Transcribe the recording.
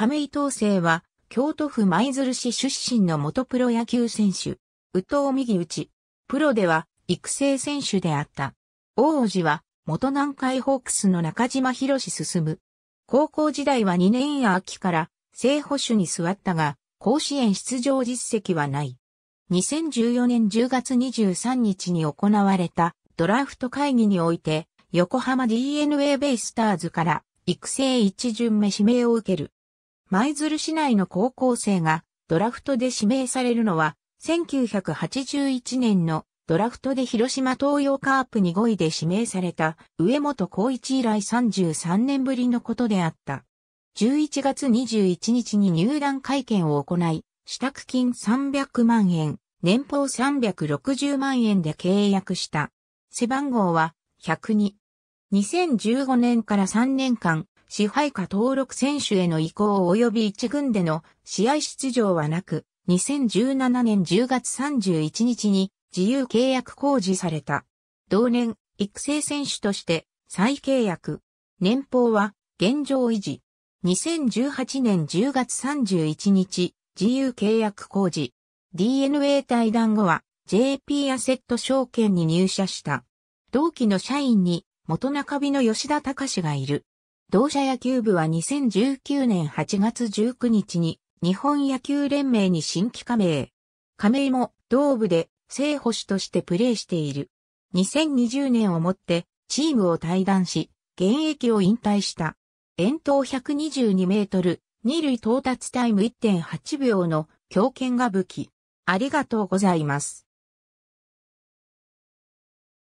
亀井東生は、京都府舞鶴市出身の元プロ野球選手、宇藤右内。プロでは、育成選手であった。王子は、元南海ホークスの中島博進。む。高校時代は2年や秋から、正捕手に座ったが、甲子園出場実績はない。2014年10月23日に行われたドラフト会議において、横浜 DNA ベイスターズから育成一巡目指名を受ける。舞鶴市内の高校生がドラフトで指名されるのは、1981年のドラフトで広島東洋カープに5位で指名された上本光一以来33年ぶりのことであった。11月21日に入団会見を行い、支度金300万円、年俸360万円で契約した。背番号は102。2015年から3年間、支配下登録選手への移行及び一軍での試合出場はなく、2017年10月31日に自由契約公示された。同年、育成選手として再契約。年俸は現状維持。2018年10月31日、自由契約公示。DNA 対談後は JP アセット証券に入社した。同期の社員に元中日の吉田隆がいる。同社野球部は2019年8月19日に日本野球連盟に新規加盟。加盟も同部で正捕手としてプレーしている。2020年をもってチームを退団し、現役を引退した。遠投122メートル、二塁到達タイム1.8秒の強肩が武器。ありがとうございます。